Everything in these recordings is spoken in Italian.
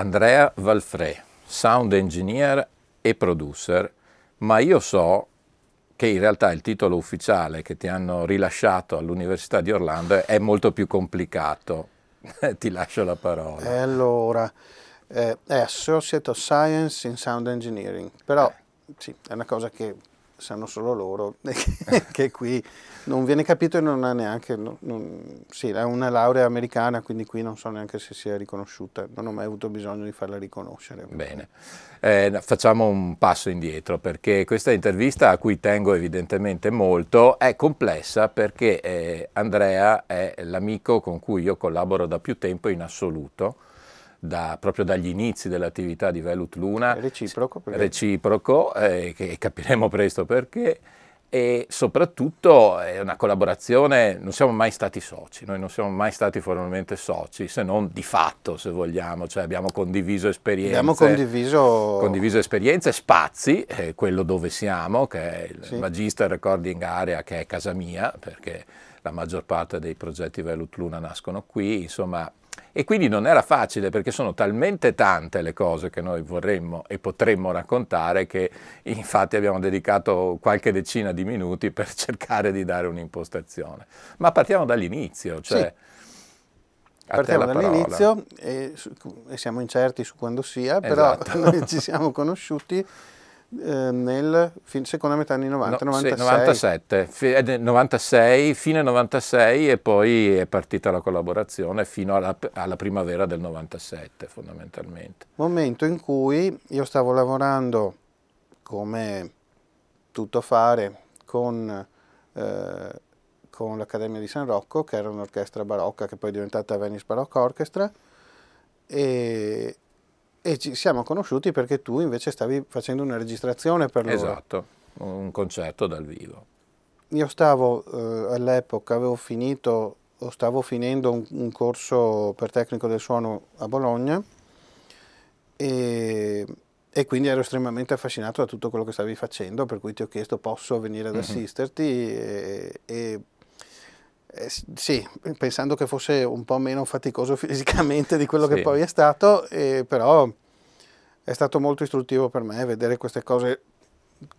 Andrea Valfre, sound engineer e producer, ma io so che in realtà il titolo ufficiale che ti hanno rilasciato all'Università di Orlando è molto più complicato. ti lascio la parola. E eh, allora, eh, è Associate of Science in Sound Engineering, però eh. sì, è una cosa che sanno solo loro, che qui non viene capito e non ha neanche, non, sì, ha una laurea americana, quindi qui non so neanche se sia riconosciuta, non ho mai avuto bisogno di farla riconoscere. Bene, eh, facciamo un passo indietro perché questa intervista a cui tengo evidentemente molto è complessa perché eh, Andrea è l'amico con cui io collaboro da più tempo in assoluto da, proprio dagli inizi dell'attività di Velut Luna. Reciproco. Perché... Reciproco, eh, che capiremo presto perché. E soprattutto è una collaborazione, non siamo mai stati soci, noi non siamo mai stati formalmente soci, se non di fatto, se vogliamo, cioè abbiamo condiviso esperienze. Abbiamo condiviso... condiviso esperienze, spazi, eh, quello dove siamo, che è il sì. Magister Recording Area, che è casa mia, perché la maggior parte dei progetti Velut Luna nascono qui, insomma e quindi non era facile perché sono talmente tante le cose che noi vorremmo e potremmo raccontare che infatti abbiamo dedicato qualche decina di minuti per cercare di dare un'impostazione. Ma partiamo dall'inizio, cioè... Sì. Partiamo dall'inizio e, e, siamo incerti su quando sia, però esatto. noi ci siamo conosciuti eh, nel seconda metà anni 90, no, 96. Sì, 97, 96, eh, fine 96 e poi è partita la collaborazione fino alla, alla, primavera del 97 fondamentalmente. Momento in cui io stavo lavorando come tutto fare con, eh, con l'Accademia di San Rocco, che era un'orchestra barocca che poi è diventata Venice Barocca Orchestra, e, e ci siamo conosciuti perché tu invece stavi facendo una registrazione per loro. Esatto, un concerto dal vivo. Io stavo eh, all'epoca, avevo finito o stavo finendo un, un, corso per tecnico del suono a Bologna e, e, quindi ero estremamente affascinato da tutto quello che stavi facendo, per cui ti ho chiesto posso venire ad mhm. assisterti mm-hmm. e, e eh, sì, pensando che fosse un po' meno faticoso fisicamente di quello sì. che poi è stato, eh, però è stato molto istruttivo per me vedere queste cose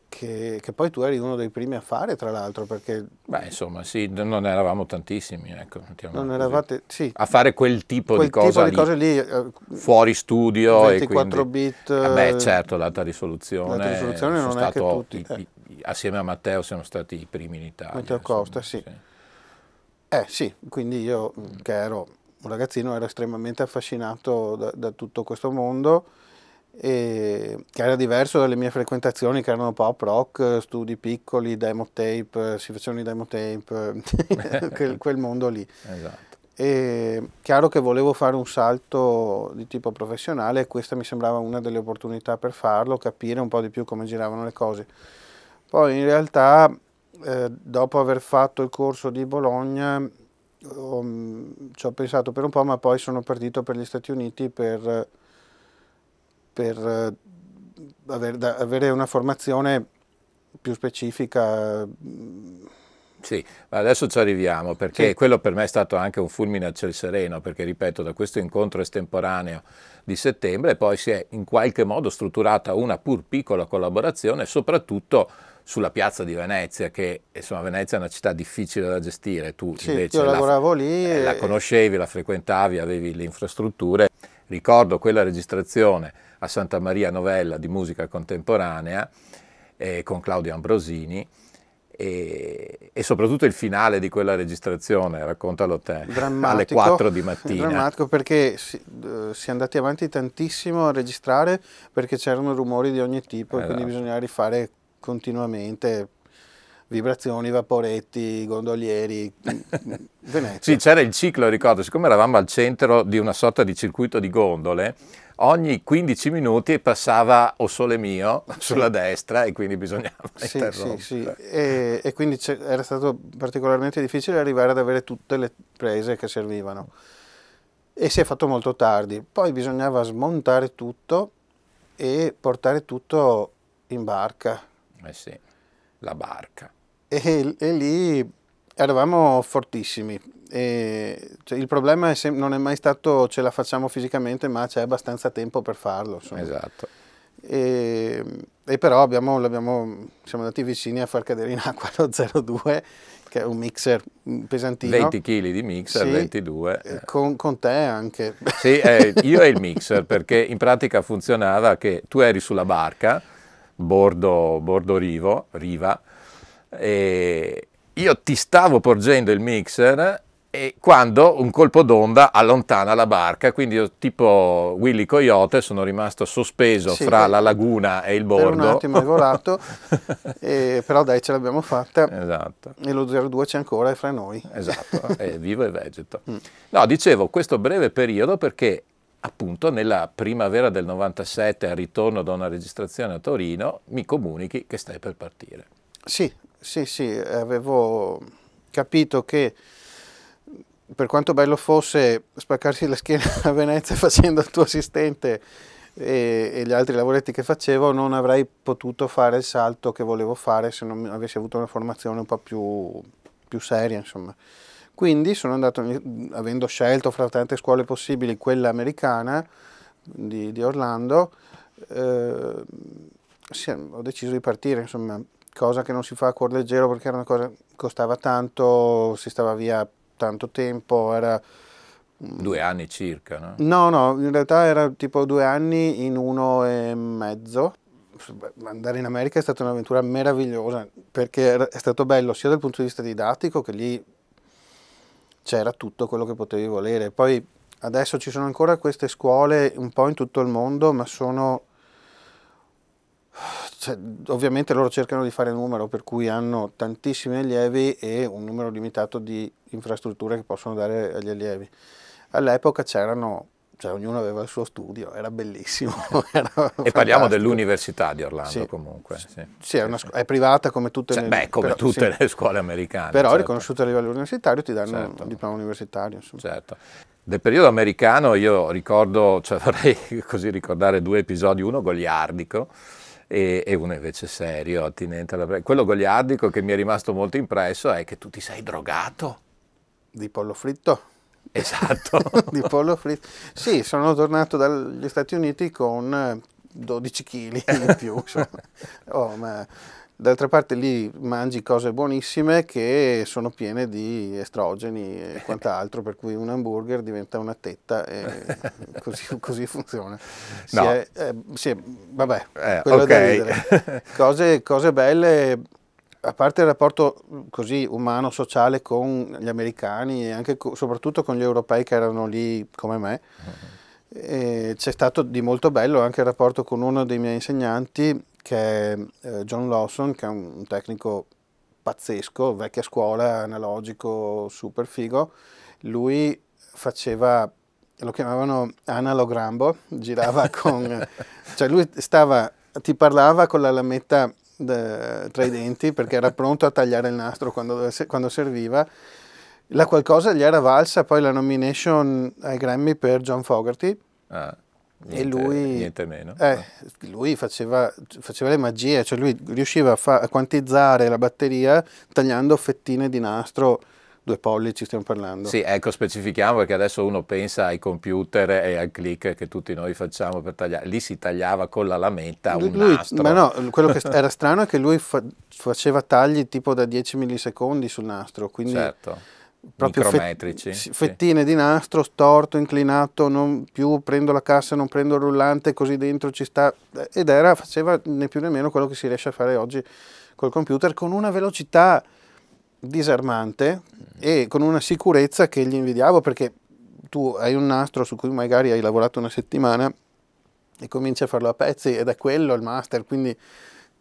che, che, poi tu eri uno dei primi a fare, tra l'altro, perché... Beh, insomma, sì, non eravamo tantissimi, ecco. Non eravate, sì. A fare quel tipo quel di cosa tipo di cose lì. Eh, fuori studio 24 quindi, bit... Eh beh, eh, certo, l'alta risoluzione. L'alta risoluzione non è che tutti... Eh. assieme a Matteo siamo stati i primi in Italia. Matteo Costa, insomma, sì. sì. Eh sì, quindi io mm, che ero un ragazzino ero estremamente affascinato da, da tutto questo mondo che era diverso dalle mie frequentazioni che erano pop rock, studi piccoli, demo tape, eh, si facevano i demo tape, eh, quel, quel, mondo lì. Esatto. E chiaro che volevo fare un salto di tipo professionale e questa mi sembrava una delle opportunità per farlo, capire un po' di più come giravano le cose. Poi in realtà eh, dopo aver fatto il corso di Bologna um, ci ho pensato per un po', ma poi sono partito per gli Stati Uniti per, per eh, aver, da, avere una formazione più specifica. Mm. Sì, adesso ci arriviamo perché sì. quello per me è stato anche un fulmine a ciel sereno perché ripeto da questo incontro estemporaneo di settembre poi si è in qualche modo strutturata una pur piccola collaborazione soprattutto sulla piazza di Venezia, che insomma Venezia è una città difficile da gestire, tu sì, invece io lavoravo la, lì, eh, la conoscevi, la frequentavi, avevi le infrastrutture. Ricordo quella registrazione a Santa Maria Novella di musica contemporanea eh, con Claudio Ambrosini, e, e, soprattutto il finale di quella registrazione, raccontalo te, drammatico, alle 4 di mattina. Drammatico perché si, uh, si, è andati avanti tantissimo a registrare perché c'erano rumori di ogni tipo esatto. e quindi bisognava rifare continuamente vibrazioni, vaporetti, gondolieri, Venezia. sì, c'era il ciclo, ricordo, siccome eravamo al centro di una sorta di circuito di gondole, ogni 15 minuti passava O Sole Mio sulla sì. destra e quindi bisognava sì, interrompere. Sì, sì. E, e quindi era stato particolarmente difficile arrivare ad avere tutte le prese che servivano. E si è fatto molto tardi. Poi bisognava smontare tutto e portare tutto in barca eh sì, la barca. E, e lì eravamo fortissimi. E, cioè, il problema è sem- non è mai stato ce la facciamo fisicamente, ma c'è abbastanza tempo per farlo. Insomma. Esatto. E, e però abbiamo, siamo andati vicini a far cadere in acqua lo 02, che è un mixer pesantino. 20 kg di mixer, sì, 22. Con, con, te anche. Sì, eh, io e il mixer, perché in pratica funzionava che tu eri sulla barca bordo, bordo rivo, riva, e io ti stavo porgendo il mixer e quando un colpo d'onda allontana la barca, quindi io tipo Willy Coyote sono rimasto sospeso sì, fra la laguna e il bordo. Per un attimo hai volato, e, però dai ce l'abbiamo fatta esatto. e lo 02 c'è ancora, è fra noi. Esatto, è vivo e vegeto. Mm. No, dicevo questo breve periodo perché appunto nella primavera del 97, al ritorno da una registrazione a Torino, mi comunichi che stai per partire. Sì, sì, sì, avevo capito che per quanto bello fosse spaccarsi la schiena a Venezia facendo il tuo assistente e, e, gli altri lavoretti che facevo, non avrei potuto fare il salto che volevo fare se non avessi avuto una formazione un po' più, più seria, insomma. Quindi sono andato, avendo scelto fra tante scuole possibili quella americana di, di Orlando, eh, ho deciso di partire, insomma, cosa che non si fa a cuor leggero perché era una cosa che costava tanto, si stava via tanto tempo, era... Due anni circa, no? No, no, in realtà era tipo due anni in uno e mezzo. Andare in America è stata un'avventura meravigliosa perché è stato bello sia dal punto di vista didattico che lì c'era tutto quello che potevi volere. Poi adesso ci sono ancora queste scuole un po' in tutto il mondo, ma sono... Cioè, ovviamente loro cercano di fare numero, per cui hanno tantissimi allievi e un numero limitato di infrastrutture che possono dare agli allievi. All'epoca c'erano cioè ognuno aveva il suo studio, era bellissimo. era e fantastico. parliamo dell'università di Orlando sì. comunque. Sì, sì, sì è, una, è, privata come tutte, cioè, le, beh, come però, tutte le scuole americane. Però certo. riconosciuta a livello universitario ti danno certo. un diploma universitario. Insomma. Certo. Del periodo americano io ricordo, cioè vorrei così ricordare due episodi, uno goliardico e, e uno invece serio, attinente alla... Quello goliardico che mi è rimasto molto impresso è che tu ti sei drogato. Di pollo fritto? Esatto. di pollo fritto. Sì, sono tornato dagli Stati Uniti con 12 eh, kg in più. oh, ma d'altra parte lì mangi cose buonissime che sono piene di estrogeni e quant'altro, per cui un hamburger diventa una tetta e così, così funziona. No. Sì, eh, sì, vabbè, eh, okay. cose, cose belle a parte il rapporto mm, così umano, sociale con gli americani e anche soprattutto con gli europei che erano lì come me, eh, c'è stato di molto bello anche il rapporto con uno dei miei insegnanti che è eh, John Lawson, che è un tecnico pazzesco, vecchia scuola, analogico, super figo. Lui faceva, lo chiamavano analogrambo, girava con, cioè lui stava, ti parlava con la lametta de, tra i denti perché era pronto a tagliare il nastro quando, quando serviva. La qualcosa gli era valsa poi la nomination ai Grammy per John Fogerty. Ah, niente, e lui, niente meno. Eh, lui faceva, faceva, le magie, cioè lui riusciva a, fa, a quantizzare la batteria tagliando fettine di nastro due pollici stiamo parlando. Sì, ecco, specifichiamo perché adesso uno pensa ai computer e al click che tutti noi facciamo per tagliare. Lì si tagliava con la lametta lui, un nastro. Ma no, quello che era strano è che lui fa faceva tagli tipo da 10 millisecondi sul nastro, quindi... Certo proprio micrometrici. fettine sì. di nastro, storto, inclinato, non più prendo la cassa, non prendo il rullante, così dentro ci sta. Ed era, faceva né più né meno quello che si riesce a fare oggi col computer con una velocità disarmante e con una sicurezza che gli invidiavo perché tu hai un nastro su cui magari hai lavorato una settimana e cominci a farlo a pezzi ed è quello il master, quindi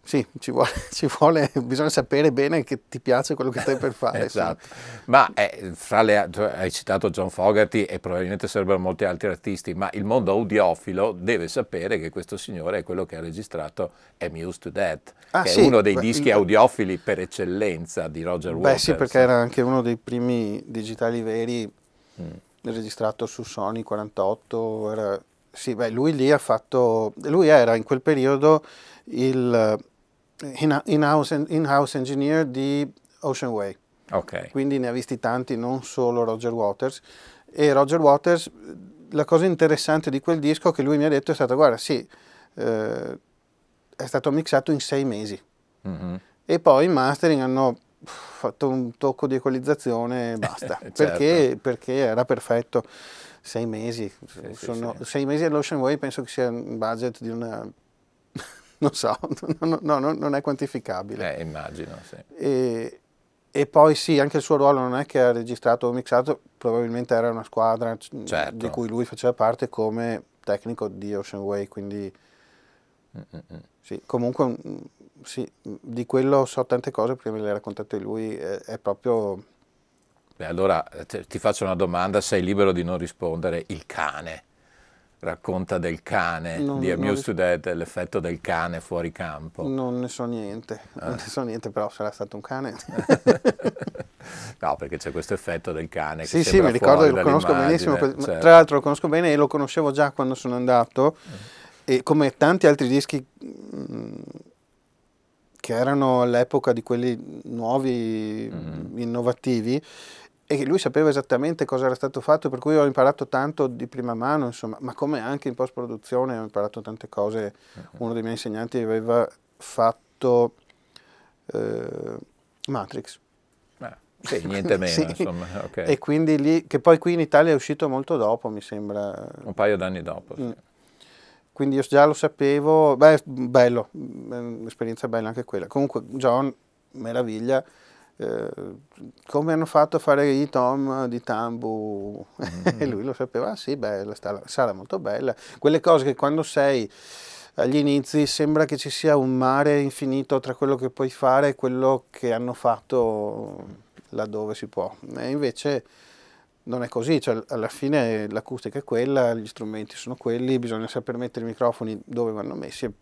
sì, ci vuole, ci vuole, bisogna sapere bene che ti piace quello che stai per fare. esatto. Sì. Ma eh, le, hai citato John Fogerty e probabilmente sarebbero molti altri artisti, ma il mondo audiofilo deve sapere che questo signore è quello che ha registrato Amused to Death, ah, che sì, è uno dei dischi il... audiofili per eccellenza di Roger beh, Waters. Beh sì, perché era anche uno dei primi digitali veri mm. registrato su Sony 48, era sì, beh, lui lì ha fatto, lui era in quel periodo il eh, in-house in engineer di Ocean Way. Okay. Quindi ne ha visti tanti, non solo Roger Waters. E Roger Waters, la cosa interessante di quel disco che lui mi ha detto è stata, guarda, sì, eh, è stato mixato in sei mesi. Mm -hmm. E poi in mastering hanno fatto un tocco di equalizzazione e basta, certo. perché, perché era perfetto sei mesi. Sì, Sono, sì, sei mesi all'Ocean Way penso che sia un budget di una... non so, no, no, no, non è quantificabile. Eh, immagino, sì. E, e poi sì, anche il suo ruolo non è che ha registrato o mixato, probabilmente era una squadra certo. di cui lui faceva parte come tecnico di Ocean Way, quindi sì, comunque sì, di quello so tante cose, prima le ha raccontate lui, è, è proprio Beh, allora eh, ti faccio una domanda, sei libero di non rispondere. Il cane. Racconta del cane, non, di Amuse Today, l'effetto del cane fuori campo. Non ne so niente, eh. non ne so niente, però sarà stato un cane. no, perché c'è questo effetto del cane. Sì, sì, mi ricordo, lo conosco benissimo. Certo. Tra l'altro lo conosco bene e lo conoscevo già quando sono andato. Eh. E come tanti altri dischi mh, mm, che erano all'epoca di quelli nuovi, mm. innovativi, e lui sapeva esattamente cosa era stato fatto, per cui ho imparato tanto di prima mano, insomma, ma come anche in post produzione ho imparato tante cose. Uno dei miei insegnanti aveva fatto eh, Matrix. sì, niente meno, sì. insomma. Okay. E quindi lì, che poi qui in Italia è uscito molto dopo, mi sembra. Un paio d'anni dopo, sì. Mm. Quindi io già lo sapevo, beh, bello, mm, un'esperienza bella anche quella. Comunque, John, meraviglia, eh, come hanno fatto a fare i tom di Tambu? Mm. e lui lo sapeva, ah, sì, beh, la sala molto bella. Quelle cose che quando sei agli inizi sembra che ci sia un mare infinito tra quello che puoi fare e quello che hanno fatto laddove si può. E invece non è così, cioè, alla fine l'acustica è quella, gli strumenti sono quelli, bisogna saper mettere i microfoni dove vanno messi e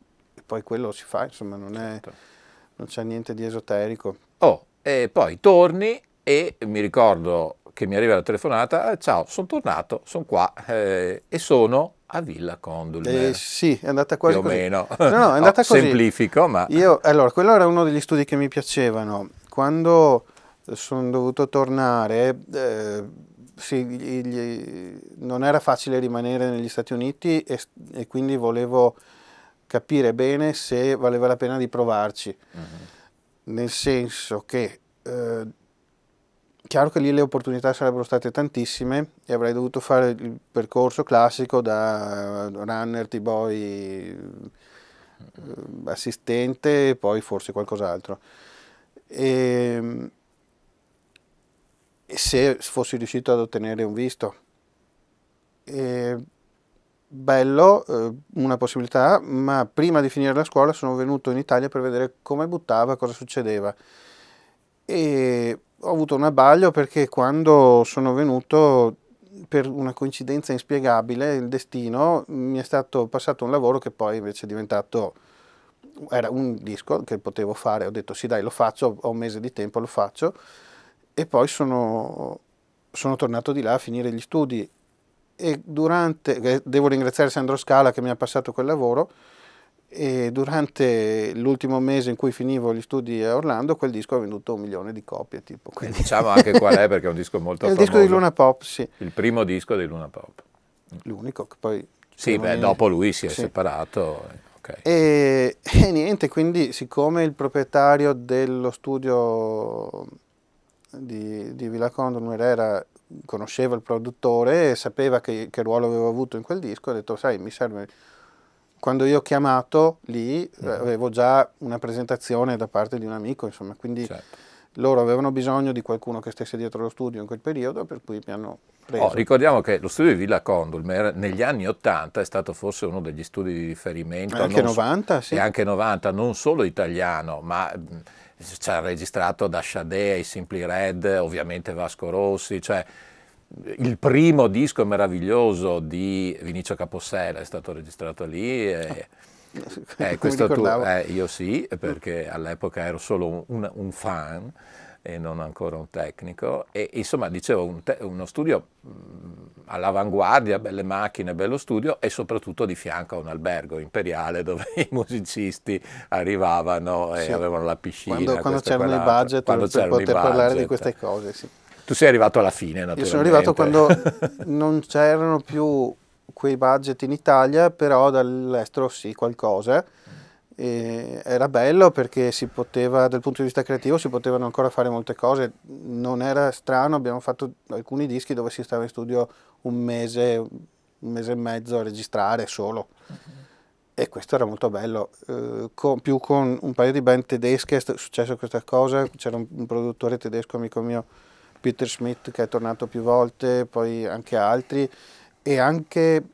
poi quello si fa, insomma non, è, certo. non c'è niente di esoterico. Oh, e poi torni e mi ricordo che mi arriva la telefonata, eh, ciao, sono tornato, sono qua eh, e sono a Villa Condulmer. Eh, sì, è andata quasi più o così. meno. No, no, è andata oh, così. Semplifico, ma... Io, allora, quello era uno degli studi che mi piacevano. Quando eh, sono dovuto tornare, eh, sì, gli, non era facile rimanere negli Stati Uniti e, e, quindi volevo capire bene se valeva la pena di provarci. Uh -huh nel senso che eh, chiaro che lì le opportunità sarebbero state tantissime e avrei dovuto fare il percorso classico da runner, t-boy, eh, assistente e poi forse qualcos'altro. E, ehm, e se fossi riuscito ad ottenere un visto. E, ehm, bello, eh, una possibilità, ma prima di finire la scuola sono venuto in Italia per vedere come buttava, cosa succedeva. E ho avuto un abbaglio perché quando sono venuto per una coincidenza inspiegabile, il destino, mi è stato passato un lavoro che poi invece è diventato, era un disco che potevo fare, ho detto sì dai lo faccio, ho un mese di tempo, lo faccio, e poi sono, sono tornato di là a finire gli studi e durante, eh, devo ringraziare Sandro Scala che mi ha passato quel lavoro, e durante l'ultimo mese in cui finivo gli studi a Orlando quel disco ha venduto un milione di copie tipo, quindi... diciamo anche qual è perché è un disco molto è il disco di Luna Pop sì il primo disco di Luna Pop l'unico che poi sì beh, mi... dopo lui si è sì. separato okay. e, e, niente quindi siccome il proprietario dello studio di, di Villa Condonware era conosceva il produttore e sapeva che, che ruolo avevo avuto in quel disco, ha detto sai mi serve... Quando io ho chiamato lì mm. avevo già una presentazione da parte di un amico, insomma, quindi certo. loro avevano bisogno di qualcuno che stesse dietro lo studio in quel periodo, per cui mi hanno Oh, ricordiamo che lo studio di Villa Condulmer negli anni 80 è stato forse uno degli studi di riferimento. Anche non, 90, sì. E anche 90, non solo italiano, ma ci ha registrato da Sade ai Simply Red, ovviamente Vasco Rossi, cioè il primo disco meraviglioso di Vinicio Capossela è stato registrato lì. E, ah, eh, questo tu, eh, io sì, perché all'epoca ero solo un, un fan e non ancora un tecnico. E insomma, dicevo, un te- uno studio mm, all'avanguardia, belle macchine, bello studio e soprattutto di fianco a un albergo imperiale dove i musicisti arrivavano e sì. avevano la piscina. Quando, quando c'erano i budget quando per poter parlare di queste cose, sì. Tu sei arrivato alla fine, naturalmente. Io sono arrivato quando non c'erano più quei budget in Italia, però dall'estero sì, qualcosa. Mm e era bello perché si poteva, dal punto di vista creativo si potevano ancora fare molte cose, non era strano, abbiamo fatto alcuni dischi dove si stava in studio un mese, un mese e mezzo a registrare solo uh -huh. e questo era molto bello, eh, con, più con un paio di band tedesche è successo questa cosa, c'era un, un, produttore tedesco amico mio Peter Schmidt che è tornato più volte, poi anche altri e anche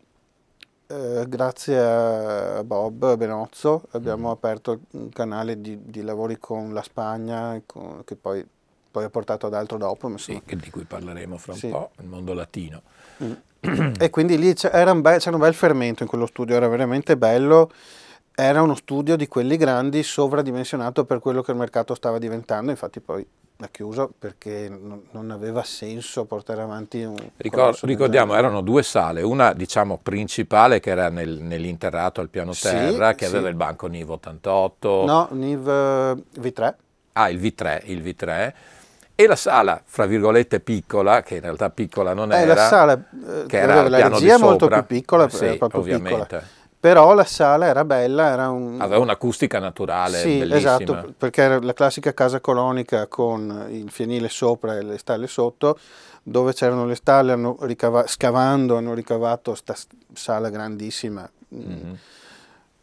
eh, grazie a Bob Benozzo abbiamo mm. aperto un canale di, di, lavori con la Spagna, con, che poi, poi, ha portato ad altro dopo. Ma sì, di cui parleremo fra un sì. po', il mondo latino. Mm. e quindi lì c'era un, be un, bel fermento in quello studio, era veramente bello. Era uno studio di quelli grandi, sovradimensionato per quello che il mercato stava diventando, infatti poi l'ha chiuso perché non aveva senso portare avanti un... Ricord, ricordiamo, erano due sale, una diciamo principale che era nel, nell'interrato al piano terra, sì, che sì. aveva il banco NIV 88. No, NIV eh, V3. Ah, il V3, il V3. E la sala, fra virgolette, piccola, che in realtà piccola non eh, era. La sala, eh, che era la regia è molto più piccola, sì, eh, proprio ovviamente. Piccola però la sala era bella, era un... aveva un'acustica naturale sì, bellissima. Esatto, perché era la classica casa colonica con il fienile sopra e le stalle sotto, dove c'erano le stalle, hanno ricava- scavando hanno ricavato questa sala grandissima. Mm. Mm-hmm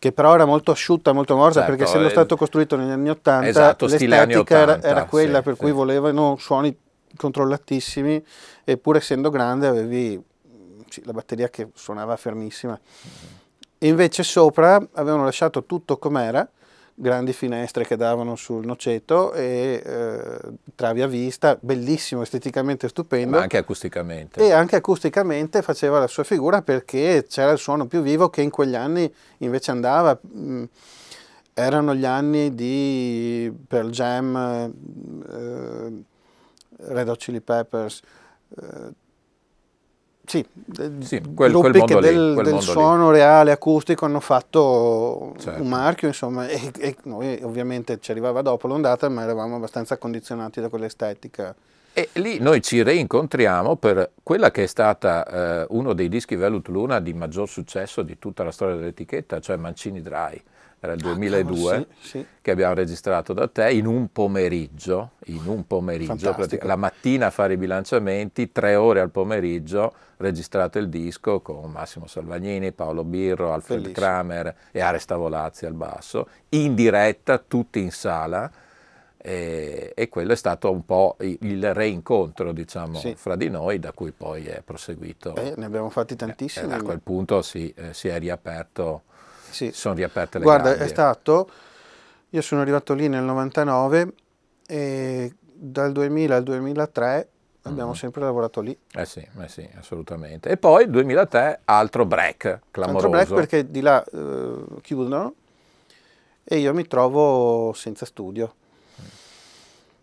che però era molto asciutta, molto morsa, certo, perché essendo eh, stato costruito negli anni Ottanta, esatto, l'estetica 80, era, era, quella sì, per cui volevano suoni controllatissimi, eppure essendo grande avevi mm, la batteria che suonava fermissima. Mm-hmm invece sopra avevano lasciato tutto com'era, grandi finestre che davano sul noceto e eh, travi a vista, bellissimo, esteticamente stupendo. Ma anche acusticamente. E anche acusticamente faceva la sua figura perché c'era il suono più vivo che in quegli anni invece andava. Mm, erano gli anni di Pearl Jam, eh, Red Hot Chili Peppers, eh, sì, sì quel, quel mondo del, lì, quel del suono lì. reale acustico hanno fatto certo. un marchio, insomma, e, e, noi ovviamente ci arrivava dopo l'ondata, ma eravamo abbastanza condizionati da quell'estetica. E lì noi ci reincontriamo per quella che è stata eh, uno dei dischi Velut Luna di maggior successo di tutta la storia dell'etichetta, cioè Mancini Dry era il 2002, ah, sì, sì. che abbiamo registrato da te in un pomeriggio, in un pomeriggio la mattina a fare i bilanciamenti, tre ore al pomeriggio, registrato il disco con Massimo Salvagnini, Paolo Birro, Alfred Bellissimo. Kramer e Ares Tavolazzi al basso, in diretta, tutti in sala. E, e quello è stato un po' il reincontro diciamo sì. fra di noi da cui poi è proseguito. Beh, ne abbiamo fatti tantissimi. E, eh, a quel punto si, eh, si è riaperto sì. sono riaperte le Guarda, Guarda, è stato, io sono arrivato lì nel 99 e dal 2000 al 2003 abbiamo mm. sempre lavorato lì. Eh sì, eh sì, assolutamente. E poi 2003 altro break clamoroso. Altro break perché di là eh, chiudono e io mi trovo senza studio. Mm.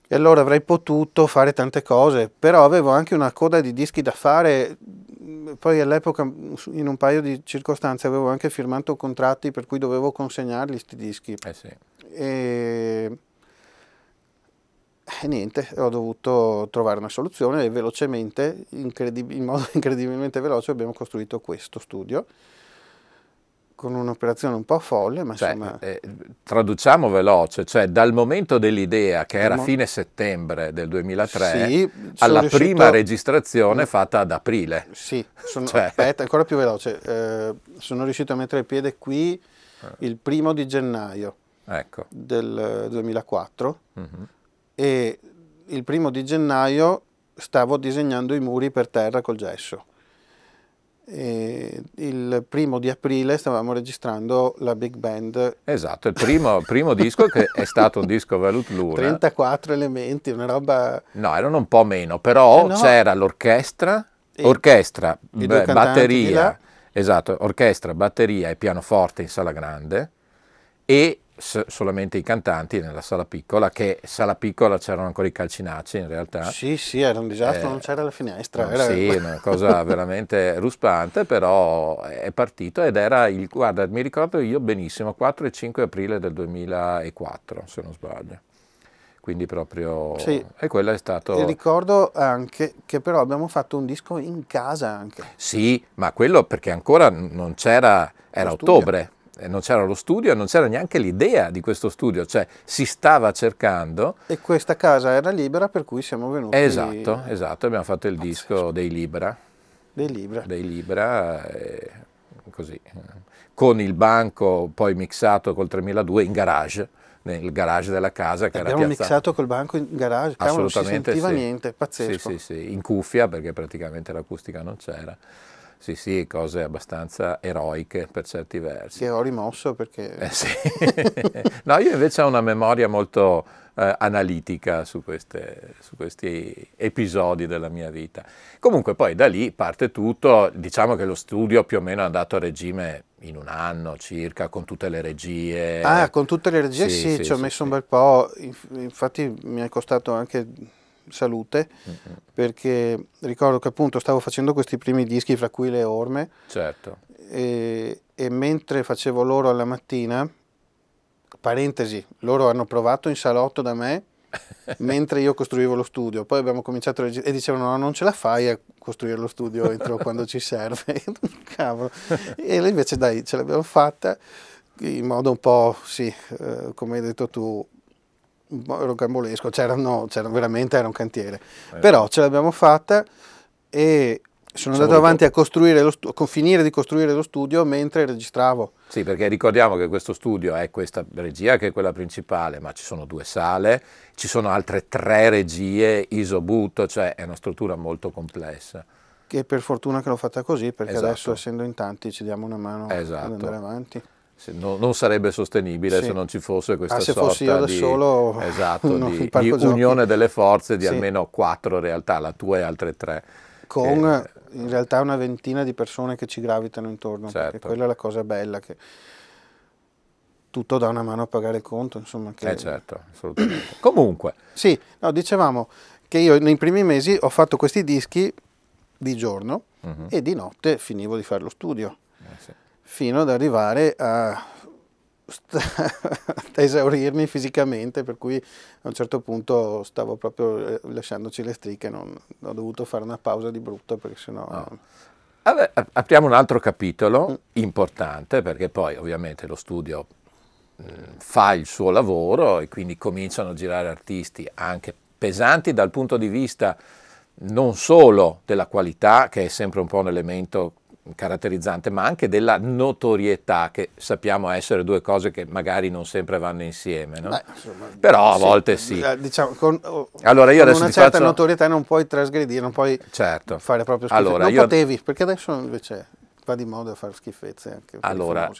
E allora avrei potuto fare tante cose, però avevo anche una coda di dischi da fare poi all'epoca in un paio di circostanze avevo anche firmato contratti per cui dovevo consegnargli questi dischi. Eh sì. e, e, niente, ho dovuto trovare una soluzione e velocemente, in modo incredibilmente veloce, abbiamo costruito questo studio con un'operazione un po' folle, ma cioè, insomma... Eh, eh traduciamo veloce, cioè dal momento dell'idea, che era fine settembre del 2003, sì, alla riuscito... prima registrazione mm. fatta ad aprile. Sì, sono... cioè... aspetta, ancora più veloce. Eh, sono riuscito a mettere il piede qui eh. il primo di gennaio ecco. del 2004 uh -huh. e il primo di gennaio stavo disegnando i muri per terra col gesso eh, il primo di aprile stavamo registrando la Big Band. Esatto, il primo, primo disco che è stato un disco Velut Luna. 34 elementi, una roba... No, erano un po' meno, però eh no. c'era l'orchestra, e, orchestra, batteria, esatto, orchestra, batteria e pianoforte in sala grande e solamente i cantanti nella sala piccola, che sala piccola c'erano ancora i calcinacci in realtà. Sì, sì, era un disastro, eh, non c'era la finestra. No, era... Sì, una cosa veramente ruspante, però è partito ed era il, guarda, mi ricordo io benissimo, 4 e 5 aprile del 2004, se non sbaglio. Quindi proprio... Sì. E quello è stato... E ricordo anche che però abbiamo fatto un disco in casa anche. Sì, ma quello perché ancora non c'era... Era ottobre, non c'era lo studio, e non c'era neanche l'idea di questo studio, cioè si stava cercando. E questa casa era libera per cui siamo venuti. Esatto, esatto, abbiamo fatto il Pazzesco. disco dei Libra. Dei Libra. Dei Libra, eh, così, con il banco poi mixato col 3002 in garage nel garage della casa. Che Abbiamo era piazza... mixato col banco in garage, cavolo, non si sentiva sì. niente, pazzesco. Sì, sì, sì, in cuffia perché praticamente l'acustica non c'era. Sì, sì, cose abbastanza eroiche per certi versi. Che ho rimosso perché... Eh, sì. no, io invece ho una memoria molto eh, analitica su, queste, su, questi episodi della mia vita. Comunque poi da lì parte tutto, diciamo che lo studio più o meno è andato a regime in un anno circa, con tutte le regie. Ah, con tutte le regie sì, sì, sì ci ho messo un bel po', infatti mi è costato anche salute, mm-hmm. perché ricordo che appunto stavo facendo questi primi dischi, fra cui le orme, certo. e, e mentre facevo loro alla mattina, parentesi, loro hanno provato in salotto da me, mentre io costruivo lo studio. Poi abbiamo cominciato a e dicevano: No, non ce la fai a costruire lo studio entro quando ci serve. Cavolo. E lei invece, dai, ce l'abbiamo fatta in modo un po', sì, eh, come hai detto tu, rocambolesco, c'erano, c'era, veramente era un cantiere. Eh. Però ce l'abbiamo fatta e sono Siamo andato avanti a, costruire lo stu- a finire di costruire lo studio mentre registravo. Sì, perché ricordiamo che questo studio è questa regia che è quella principale, ma ci sono due sale, ci sono altre tre regie, isobutto, cioè è una struttura molto complessa. Che per fortuna che l'ho fatta così, perché esatto. adesso essendo in tanti ci diamo una mano esatto. ad andare avanti. No, non sarebbe sostenibile sì. se non ci fosse questa ah, se fossi io da solo, esatto, no, di, di unione delle forze di sì. almeno quattro realtà, la tua e altre tre. Con eh, in realtà una ventina di persone che ci gravitano intorno, certo. perché quella è la cosa bella, che tutto dà una mano a pagare il conto, insomma. Che... Eh certo, assolutamente. Comunque. Sì, no, dicevamo che io nei primi mesi ho fatto questi dischi di giorno uh mhm. -huh. e di notte finivo di fare lo studio. Eh sì fino ad arrivare a, a esaurirmi fisicamente, per cui a un certo punto stavo proprio eh, lasciandoci le stricche, non, ho dovuto fare una pausa di brutto perché sennò... Ah. No. Vabbè, apriamo un altro capitolo mm. importante perché poi ovviamente lo studio mh, mm, fa il suo lavoro e quindi cominciano a girare artisti anche pesanti dal punto di vista non solo della qualità, che è sempre un po' un elemento caratterizzante, ma anche della notorietà, che sappiamo essere due cose che magari non sempre vanno insieme, no? Beh, insomma, però a volte sì. Eh, sì. Diciamo, con, oh, allora io con adesso una certa faccio... notorietà non puoi trasgredire, non puoi certo. fare proprio schifezze. Allora, non io... potevi, perché adesso invece va di moda fare schifezze anche allora,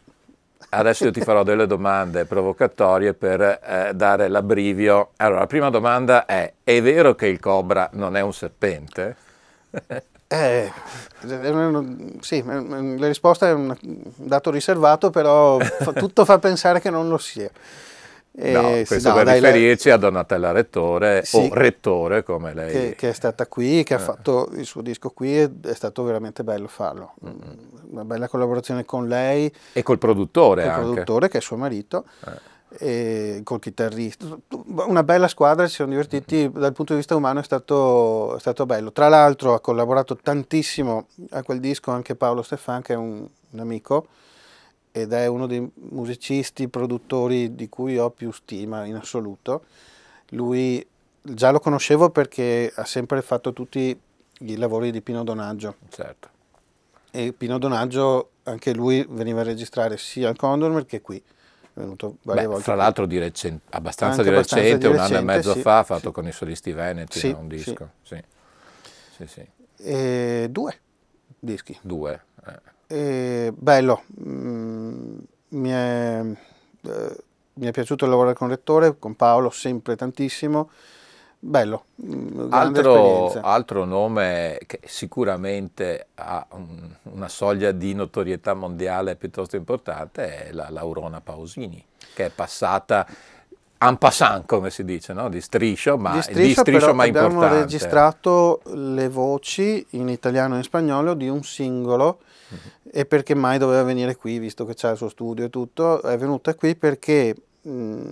Adesso io ti farò delle domande provocatorie per eh, dare l'abbrivio. Allora, la prima domanda è, è vero che il cobra non è un serpente? Eh, eh sì, eh, la risposta è un dato riservato, però tutto fa pensare che non lo sia. E eh, no, questo no, per dai, riferirci lei... a Donatella Rettore sì, o Rettore come lei. Che, che è stata qui, che eh. ha fatto il suo disco qui ed è stato veramente bello farlo. Mm -hmm. Una bella collaborazione con lei. E col produttore col anche. produttore che è suo marito. Eh col chitarrista. Una bella squadra, ci siamo divertiti, dal punto di vista umano è stato, è stato bello. Tra l'altro ha collaborato tantissimo a quel disco anche Paolo Stefan, che è un, un amico ed è uno dei musicisti, produttori di cui ho più stima in assoluto. Lui già lo conoscevo perché ha sempre fatto tutti i lavori di Pino Donaggio. Certo. E Pino Donaggio, anche lui veniva a registrare sia al Condormer che qui venuto varie Beh, volte. Tra l'altro di recen- abbastanza di recente, di recente, un anno e mezzo sì, fa, ha fatto sì. con i solisti veneti sì, un disco. Sì. E due dischi. Due. Eh. bello, mm, mi, è, eh, mi, è, piaciuto lavorare con il Rettore, con Paolo sempre tantissimo bello. Mm, altro, altro, nome che sicuramente ha un, una soglia di notorietà mondiale piuttosto importante è la Laurona Pausini, che è passata en passant, come si dice, no? di striscio, ma, di striscio, di striscio, ma abbiamo importante. Abbiamo registrato le voci in italiano e in spagnolo di un singolo mm -hmm. e perché mai doveva venire qui, visto che c'è il suo studio e tutto, è venuta qui perché... Mh, mm,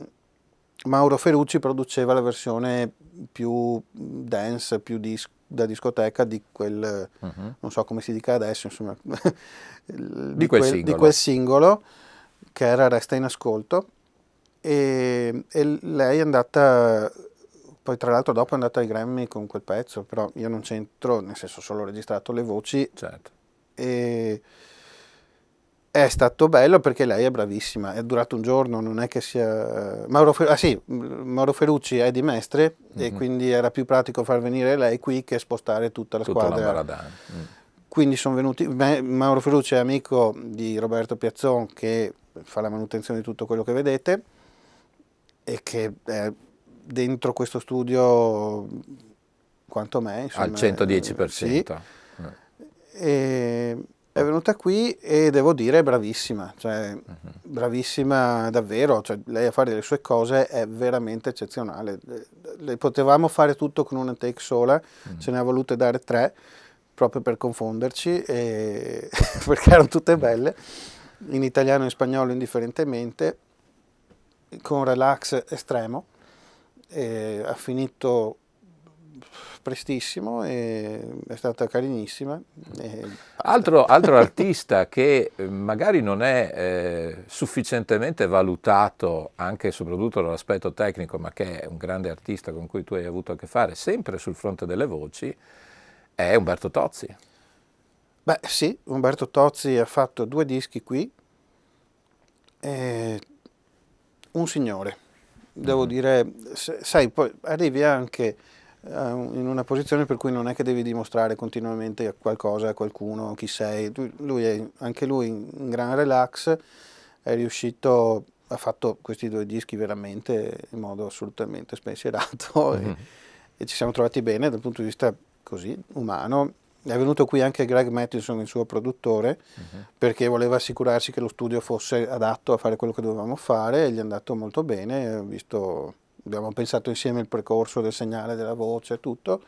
Mauro Ferrucci produceva la versione più dance, più disc, da discoteca di quel, uh-huh. non so come si dica adesso, insomma, di, di, quel quel, di, quel singolo che era Resta in ascolto e, e, lei è andata, poi tra l'altro dopo è andata ai Grammy con quel pezzo, però io non c'entro, nel senso solo ho registrato le voci. Certo. E, è stato bello perché lei è bravissima, è durato un giorno, non è che sia... Mauro, Fer... ah, sì, Mauro Ferrucci è di Mestre mm-hmm. e mhm. quindi era più pratico far venire lei qui che spostare tutta la tutta squadra. La mm. Quindi sono venuti... Mauro Ferrucci è amico di Roberto Piazzon che fa la manutenzione di tutto quello che vedete e che è dentro questo studio quanto me. Insomma, Al 110%. Sì. Mm. E è venuta qui e devo dire bravissima, cioè, mhm. bravissima davvero, cioè, lei a fare le sue cose è veramente eccezionale, le potevamo fare tutto con una take sola, uh mm. -huh. ce ne ha volute dare tre proprio per confonderci, e... perché erano tutte mm. belle, in italiano e in spagnolo indifferentemente, con relax estremo, ha finito prestissimo e è stata carinissima. Altro, altro artista che eh, magari non è eh, sufficientemente valutato anche e soprattutto dall'aspetto tecnico, ma che è un grande artista con cui tu hai avuto a che fare sempre sul fronte delle voci, è Umberto Tozzi. Beh sì, Umberto Tozzi ha fatto due dischi qui, eh, un signore, devo mm. dire, sai, poi arrivi anche eh, in una posizione per cui non è che devi dimostrare continuamente qualcosa a qualcuno, chi sei, lui è, anche lui in gran relax è riuscito, ha fatto questi due dischi veramente in modo assolutamente spensierato mm -hmm. e, mm-hmm. e, ci siamo trovati bene dal punto di vista così umano. È venuto qui anche Greg Mattinson, il suo produttore, mm -hmm. perché voleva assicurarsi che lo studio fosse adatto a fare quello che dovevamo fare e gli è andato molto bene, visto abbiamo pensato insieme il percorso del segnale, della voce, tutto.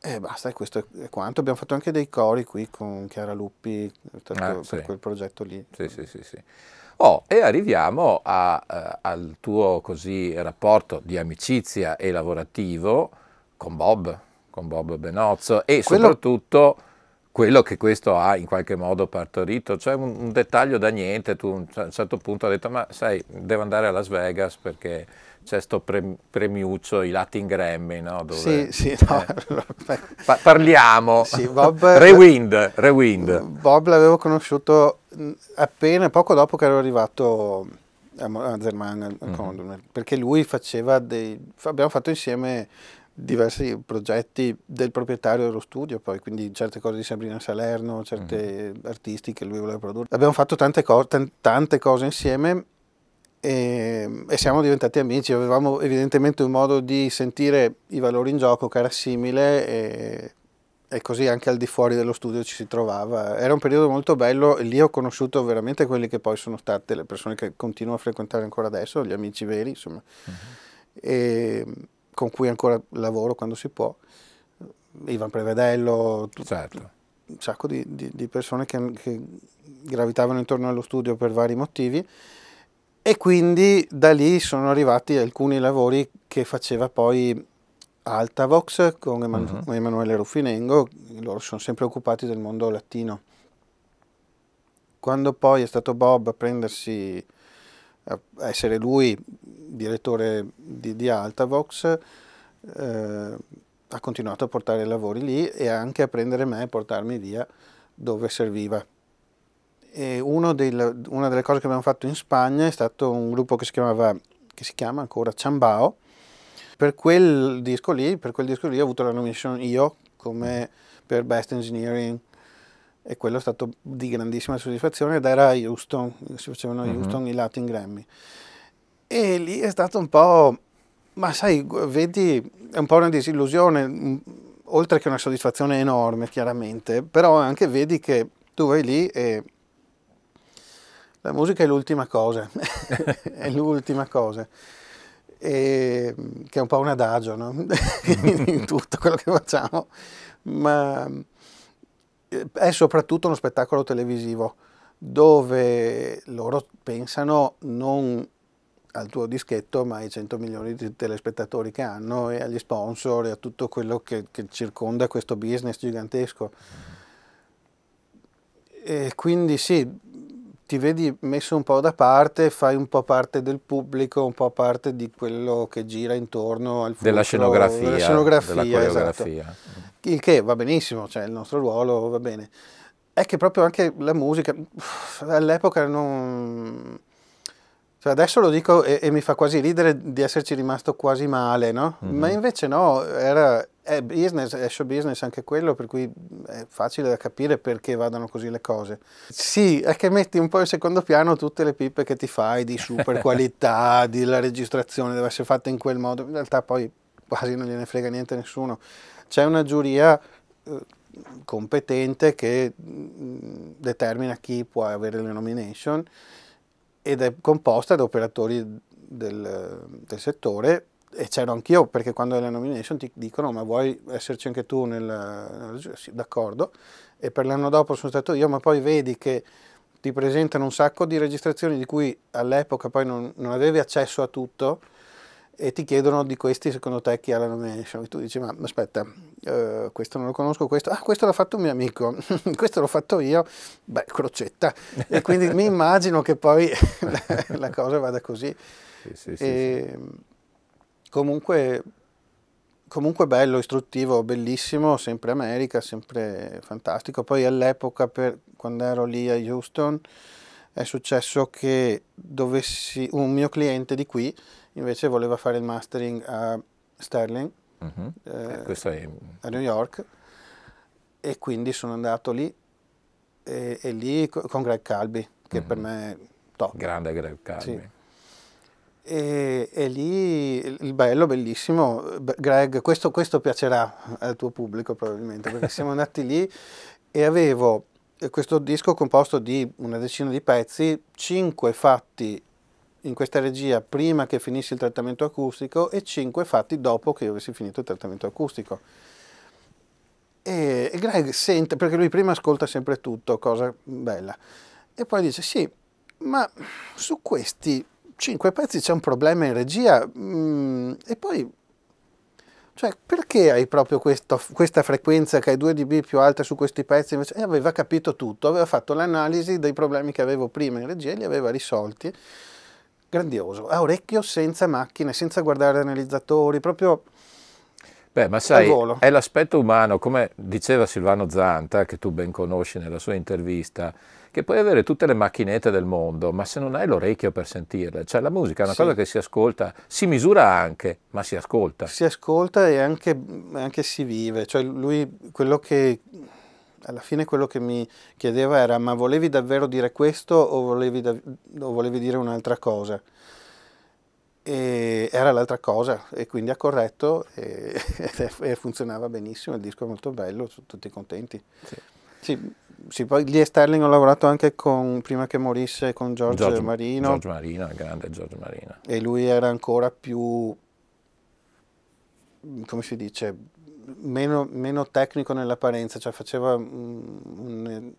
E basta, e questo è quanto. Abbiamo fatto anche dei cori qui con Chiara Luppi ah, sì. per quel progetto lì. Sì, sì, sì. sì. Oh, e arriviamo a, a, eh, al tuo così, rapporto di amicizia e lavorativo con Bob, con Bob Benozzo e Quello... soprattutto quello che questo ha in qualche modo partorito, cioè un, un dettaglio da niente, tu a un certo punto hai detto ma sai, devo andare a Las Vegas perché c'è sto pre, premiuccio, i Latin Grammy, no? Dove, sì, eh, sì, no. Eh, pa parliamo, sì, Bob, rewind, rewind. Bob l'avevo conosciuto appena, poco dopo che ero arrivato a Zerman, mm -hmm. perché lui faceva dei, abbiamo fatto insieme diversi progetti del proprietario dello studio, poi quindi certe cose di Sabrina Salerno, certi mm -hmm. artisti che lui voleva produrre. Abbiamo fatto tante, co tante cose insieme e, ehm, e, siamo diventati amici, avevamo evidentemente un modo di sentire i valori in gioco che era simile e, e così anche al di fuori dello studio ci si trovava. Era un periodo molto bello e lì ho conosciuto veramente quelli che poi sono state le persone che continuo a frequentare ancora adesso, gli amici veri, insomma. Mm -hmm. e, ehm, con cui ancora lavoro quando si può, Ivan Prevedello, tu, certo. un sacco di, di, di persone che, che, gravitavano intorno allo studio per vari motivi e quindi da lì sono arrivati alcuni lavori che faceva poi Altavox con Eman uh mhm. -huh. Emanuele Ruffinengo, loro sono sempre occupati del mondo latino. Quando poi è stato Bob a prendersi, a essere lui direttore di, di Altavox, eh, ha continuato a portare i lavori lì e anche a prendere me e portarmi via dove serviva. Dei, una delle cose che abbiamo fatto in Spagna è stato un gruppo che si, chiamava, che si chiama ancora Ciambao. Per quel disco lì, per quel disco lì ho avuto la nomination io come per Best Engineering e quello è stato di grandissima soddisfazione ed era a Houston, si facevano a mhm. Houston mm -hmm. i Latin Grammy. E lì è stato un po', ma sai, vedi, è un po' una disillusione, mm, oltre che una soddisfazione enorme chiaramente, però anche vedi che tu vai lì e la musica è l'ultima cosa, è l'ultima cosa. E, mm, che è un po' un adagio no? in tutto quello che facciamo, ma eh, è soprattutto uno spettacolo televisivo dove loro pensano non al tuo dischetto ma ai 100 milioni di telespettatori che hanno e agli sponsor e a tutto quello che, che circonda questo business gigantesco. E quindi sì, ti vedi messo un po' da parte, fai un po' parte del pubblico, un po' parte di quello che gira intorno al futuro, della scenografia, della scenografia, della esatto. coreografia. Esatto. Il che va benissimo, cioè il nostro ruolo va bene. È che proprio anche la musica all'epoca non cioè adesso lo dico e, e, mi fa quasi ridere di esserci rimasto quasi male, no? Mm-hmm. Ma invece no, era, è business, è show business anche quello, per cui è facile da capire perché vadano così le cose. Sì, è che metti un po' in secondo piano tutte le pippe che ti fai di super qualità, di la registrazione deve essere fatta in quel modo, in realtà poi quasi non gliene frega niente a nessuno. C'è una giuria eh, competente che mm, determina chi può avere le nomination ed è composta da operatori del, del settore e c'ero anch'io perché quando è la nomination ti dicono ma vuoi esserci anche tu nel, nel sì, d'accordo e per l'anno dopo sono stato io ma poi vedi che ti presentano un sacco di registrazioni di cui all'epoca poi non, non avevi accesso a tutto e ti chiedono di questi secondo te chi ha la nomination e tu dici ma aspetta eh, questo non lo conosco questo ah questo l'ha fatto un mio amico questo l'ho fatto io beh crocetta e quindi mi immagino che poi la, cosa vada così sì, sì, e, sì, ehm, comunque comunque bello istruttivo bellissimo sempre America sempre fantastico poi all'epoca per, quando ero lì a Houston è successo che dovessi un mio cliente di qui invece voleva fare il mastering a Sterling, mm-hmm. eh, eh è... a New York, e quindi sono andato lì, e, e lì con Greg Calbi, che mm-hmm. per mhm. me è top. Grande Greg Calbi. Sì. E, e, lì il bello, bellissimo, Greg, questo, questo piacerà al tuo pubblico probabilmente, perché siamo andati lì e avevo eh, questo disco composto di una decina di pezzi, cinque fatti in questa regia prima che finissi il trattamento acustico e 5 fatti dopo che io avessi finito il trattamento acustico. E, e Greg sente, perché lui prima ascolta sempre tutto, cosa bella, e poi dice sì, ma su questi 5 pezzi c'è un problema in regia mm, e poi cioè, perché hai proprio questo, questa frequenza che hai 2 dB più alta su questi pezzi? Invece? E aveva capito tutto, aveva fatto l'analisi dei problemi che avevo prima in regia e li aveva risolti grandioso, a ah, orecchio senza macchine, senza guardare analizzatori, proprio Beh, ma sai, è l'aspetto umano, come diceva Silvano Zanta, che tu ben conosci nella sua intervista, che puoi avere tutte le macchinette del mondo, ma se non hai l'orecchio per sentirle, cioè la musica è una sì. cosa che si ascolta, si misura anche, ma si ascolta. Si ascolta e anche, anche si vive, cioè lui quello che alla fine quello che mi chiedeva era ma volevi davvero dire questo o volevi, da, o volevi dire un'altra cosa? E era l'altra cosa e quindi ha corretto e, e, funzionava benissimo, il disco è molto bello, tutti contenti. Sì. Sì, sì, poi lì Sterling ho lavorato anche con, prima che morisse con Giorgio, Marino. Giorgio Marino. il grande Giorgio Marino. E lui era ancora più, come si dice, meno, meno tecnico nell'apparenza, cioè faceva un,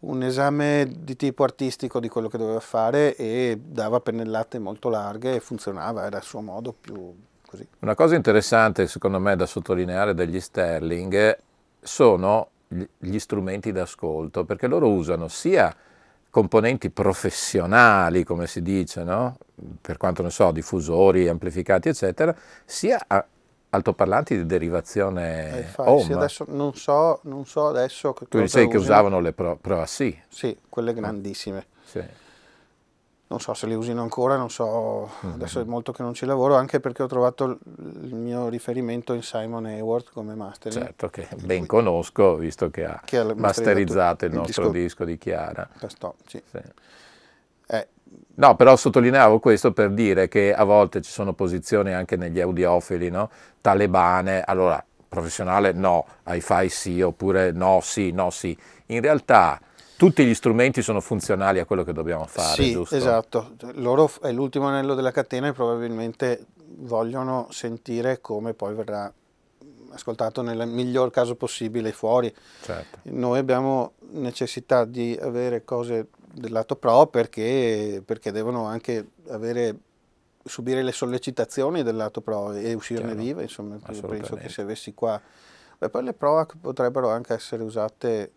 un, esame di tipo artistico di quello che doveva fare e dava pennellate molto larghe e funzionava, era il suo modo più così. Una cosa interessante secondo me da sottolineare degli Sterling eh, sono gli strumenti d'ascolto, perché loro usano sia componenti professionali, come si dice, no? per quanto ne so, diffusori, amplificati, eccetera, sia altoparlanti di derivazione eh, fai, home. Adesso, non, so, non so adesso... Che tu dicevi che usavano le Pro, pro Assi. Sì, quelle grandissime. Sì. Non so se le usino ancora, non so, mm-hmm. adesso è molto che non ci lavoro, anche perché ho trovato il mio riferimento in Simon Hayward come master. Certo, che ben conosco, visto che ha, che ha masterizzato, masterizzato il, il nostro disco. disco, di Chiara. Pestò, sì. sì. No, però sottolineavo questo per dire che a volte ci sono posizioni anche negli audiofili, no? talebane, allora professionale no, hi-fi sì, oppure no sì, no sì. In realtà tutti gli strumenti sono funzionali a quello che dobbiamo fare, sì, giusto? esatto. Loro è l'ultimo anello della catena e probabilmente vogliono sentire come poi verrà ascoltato nel miglior caso possibile fuori. Certo. Noi abbiamo necessità di avere cose del lato pro perché, perché devono anche avere, subire le sollecitazioni del lato pro e uscirne Chiaro. vive, insomma, penso che se avessi qua... Beh, poi le pro potrebbero anche essere usate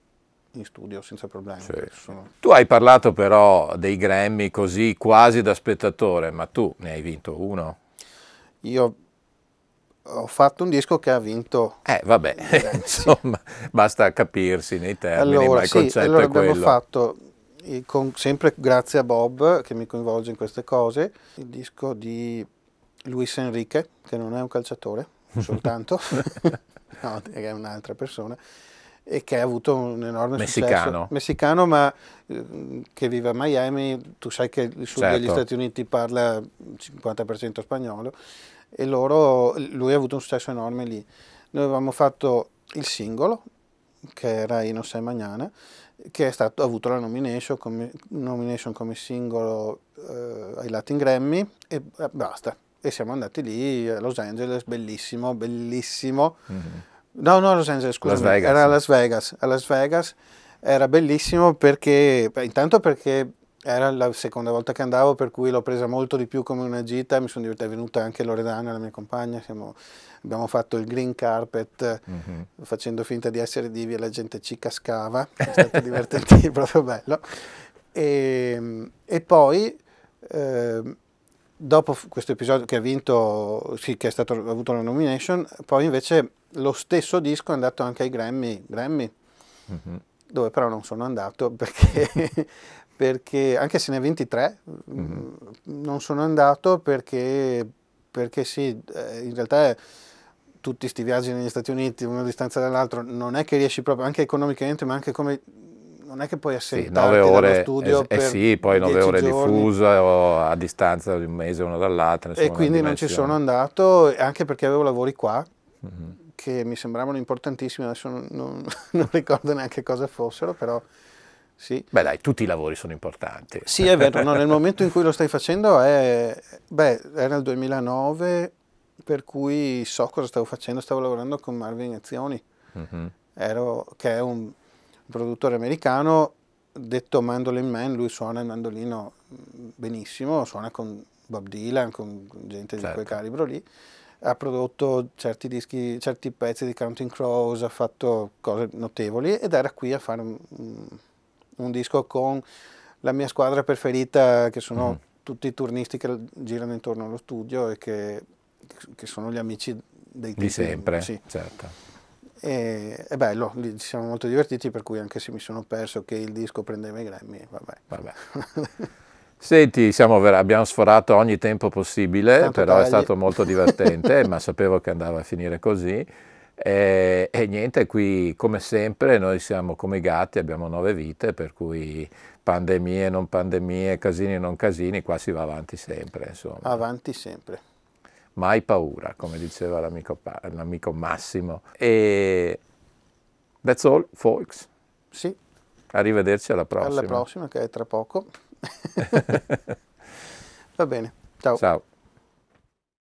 in studio senza problemi. Sì. Sono... Tu hai parlato però dei Grammy così quasi da spettatore, ma tu ne hai vinto uno? Io ho fatto un disco che ha vinto. Eh, vabbè, insomma, basta capirsi nei termini, allora, ma il sì, concetto allora è quello. Fatto, con, sempre grazie a Bob che mi coinvolge in queste cose, il disco di Luis Enrique, che non è un calciatore soltanto, no, è un'altra persona, e che ha avuto un enorme messicano. successo. Messicano, ma ehm, che vive a Miami, tu sai che il sud certo. degli Stati Uniti parla 50% spagnolo, e loro, lui ha avuto un successo enorme lì. Noi avevamo fatto il singolo, che era Io non sei che stato, ha avuto la nomination come, nomination come singolo eh, ai Latin Grammy e eh, basta. E siamo andati lì a Los Angeles, bellissimo, bellissimo. Mm -hmm. No, no, Los Angeles, scusa, era a Las Vegas. A Las Vegas era bellissimo perché, beh, intanto perché era la seconda volta che andavo, per cui l'ho presa molto di più come una gita, mi sono divertita, è venuta anche Loredana, la mia compagna, siamo, abbiamo fatto il green carpet mm -hmm. facendo finta di essere divi e la gente ci cascava, è stato divertente, proprio bello. E, ehm, e poi, eh, dopo questo episodio che ha vinto, sì, che stato, ha avuto la nomination, poi invece lo stesso disco è andato anche ai Grammy, Grammy mm -hmm. dove però non sono andato perché... perché anche se ne è 23 mm-hmm. non sono andato perché, perché sì, eh, in realtà tutti questi viaggi negli Stati Uniti, uno a distanza dall'altro, non è che riesci proprio, anche economicamente, ma anche come non è che puoi assentarti sì, ore, studio eh, eh sì, poi 9 ore giorni. diffusa o a distanza di un mese uno dall'altro. e quindi non ci sono andato, anche perché avevo lavori qua, mm-hmm. che mi sembravano importantissimi, adesso non, non, non ricordo neanche cosa fossero, però sì. Beh dai, tutti i lavori sono importanti. Sì, è vero, no, nel momento in cui lo stai facendo è, beh, era il 2009, per cui so cosa stavo facendo, stavo lavorando con Marvin Azioni, mm-hmm. Ero, che è un produttore americano, detto Mandolin Man, lui suona il mandolino benissimo, suona con Bob Dylan, con gente certo. di quel certo. calibro lì, ha prodotto certi dischi, certi pezzi di Counting Crows, ha fatto cose notevoli ed era qui a fare un un disco con la mia squadra preferita, che sono mm. tutti i turnisti che girano intorno allo studio e che, che sono gli amici dei tempi. Di sempre, sì. certo. E, è bello, ci siamo molto divertiti, per cui anche se mi sono perso che il disco prendeva i Grammy, vabbè. vabbè. Senti, siamo, abbiamo sforato ogni tempo possibile, Tanto però tagli. è stato molto divertente, ma sapevo che andava a finire così. E, eh, e, niente, qui come sempre noi siamo come i gatti, abbiamo nove vite, per cui pandemie, non pandemie, casini, non casini, qua si va avanti sempre. Insomma. Avanti sempre. Mai paura, come diceva l'amico, l'amico Massimo. E that's all, folks. Sì. Arrivederci alla prossima. Alla prossima, che è tra poco. va bene, ciao. Ciao.